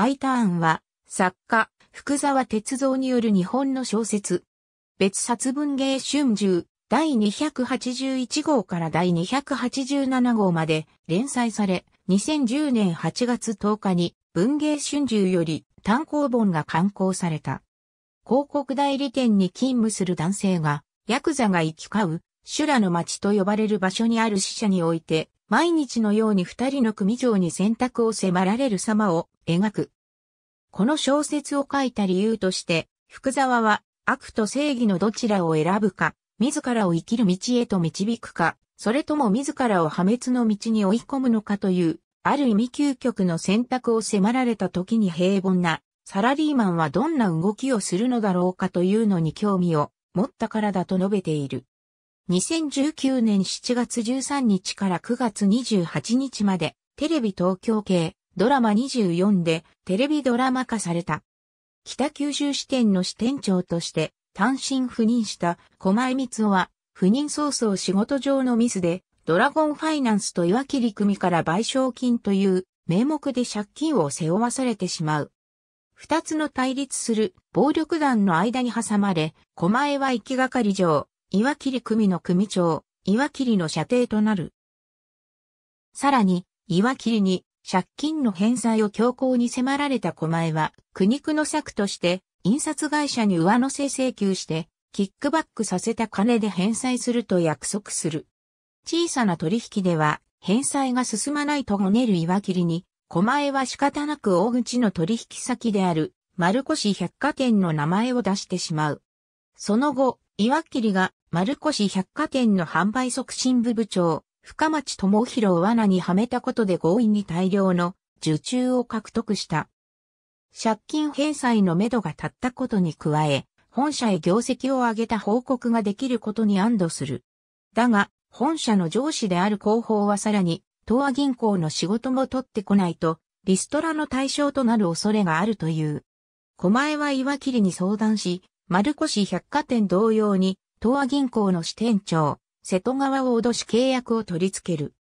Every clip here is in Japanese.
アイターンは、作家、福沢哲造による日本の小説。別冊文芸春秋、第281号から第287号まで連載され、2010年8月10日に文芸春秋より単行本が刊行された。広告代理店に勤務する男性が、ヤクザが行き交う、修羅の町と呼ばれる場所にある死者において、毎日のように二人の組長に選択を迫られる様を描く。この小説を書いた理由として、福沢は悪と正義のどちらを選ぶか、自らを生きる道へと導くか、それとも自らを破滅の道に追い込むのかという、ある意味究極の選択を迫られた時に平凡なサラリーマンはどんな動きをするのだろうかというのに興味を持ったからだと述べている。2019年7月13日から9月28日まで、テレビ東京系、ドラマ24で、テレビドラマ化された。北九州支店の支店長として、単身赴任した小前光夫は、赴任早々仕事上のミスで、ドラゴンファイナンスと岩切組から賠償金という名目で借金を背負わされてしまう。二つの対立する暴力団の間に挟まれ、狛江は行きがかり上、岩切組の組長、岩切の射程となる。さらに、岩切に借金の返済を強行に迫られた狛江は、苦肉の策として、印刷会社に上乗せ請求して、キックバックさせた金で返済すると約束する。小さな取引では、返済が進まないとごねる岩切に、狛江は仕方なく大口の取引先である、丸越百貨店の名前を出してしまう。その後、岩切が丸越百貨店の販売促進部部長、深町智弘を罠にはめたことで強引に大量の受注を獲得した。借金返済のめどが立ったことに加え、本社へ業績を上げた報告ができることに安堵する。だが、本社の上司である広報はさらに、東亜銀行の仕事も取ってこないと、リストラの対象となる恐れがあるという。狛江は岩切に相談し、丸越百貨店同様に、東亜銀行の支店長、瀬戸川を脅し契約を取り付ける。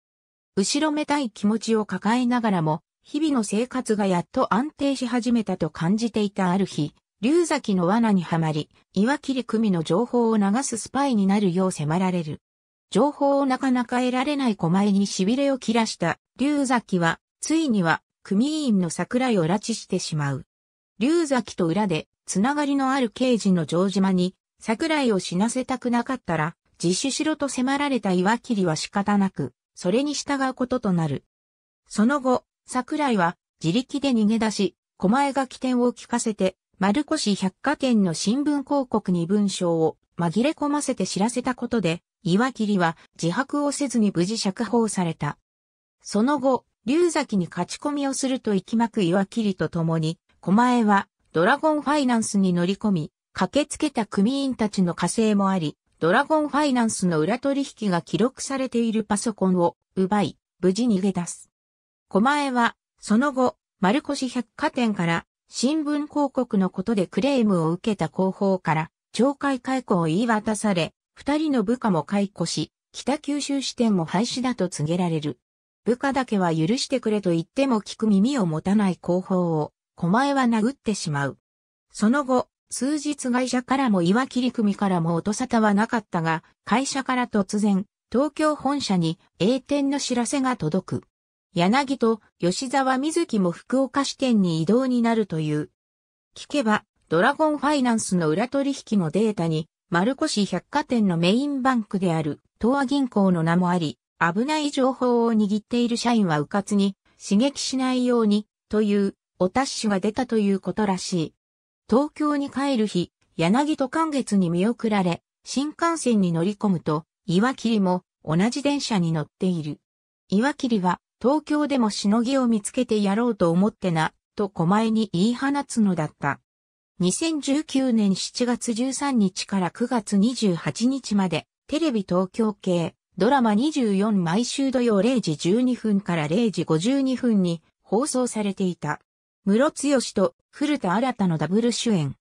後ろめたい気持ちを抱えながらも、日々の生活がやっと安定し始めたと感じていたある日、龍崎の罠にはまり、岩切組の情報を流すスパイになるよう迫られる。情報をなかなか得られない狛江に痺れを切らした龍崎は、ついには組員の桜井を拉致してしまう。龍崎と裏で、つながりのある刑事の城島に桜井を死なせたくなかったら、自首しろと迫られた岩切は仕方なく、それに従うこととなる。その後、桜井は自力で逃げ出し、狛江が起点を聞かせて、丸越百貨店の新聞広告に文章を紛れ込ませて知らせたことで、岩切は自白をせずに無事釈放された。その後、龍崎に勝ち込みをすると息巻く岩切と共に、狛江はドラゴンファイナンスに乗り込み、駆けつけた組員たちの加勢もあり、ドラゴンファイナンスの裏取引が記録されているパソコンを奪い、無事逃げ出す。狛江は、その後、丸越百貨店から新聞広告のことでクレームを受けた広報から懲戒解雇を言い渡され、二人の部下も解雇し、北九州支店も廃止だと告げられる。部下だけは許してくれと言っても聞く耳を持たない広報を、狛江は殴ってしまう。その後、数日会社からも岩切組からも音沙汰はなかったが、会社から突然、東京本社に栄転の知らせが届く。柳と吉沢瑞希も福岡支店に移動になるという。聞けば、ドラゴンファイナンスの裏取引のデータに、丸越百貨店のメインバンクである、東亜銀行の名もあり、危ない情報を握っている社員は迂闊に刺激しないようにというお達しが出たということらしい。東京に帰る日、柳と関月に見送られ、新幹線に乗り込むと、岩切も同じ電車に乗っている。岩切は、東京でもしのぎを見つけてやろうと思ってな、と狛江に言い放つのだった。2019年7月13日から9月28日まで、テレビ東京系、ドラマ24毎週土曜0時12分から0時52分に放送されていた。室強と古田新太のダブル主演。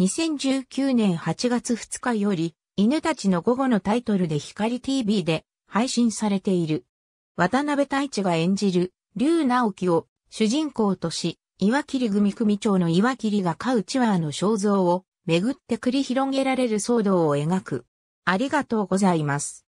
2019年8月2日より、犬たちの午後のタイトルで光 TV で配信されている。渡辺太一が演じる、竜直樹を主人公とし、岩切組組長の岩切がカウチワーの肖像をめぐって繰り広げられる騒動を描く。ありがとうございます。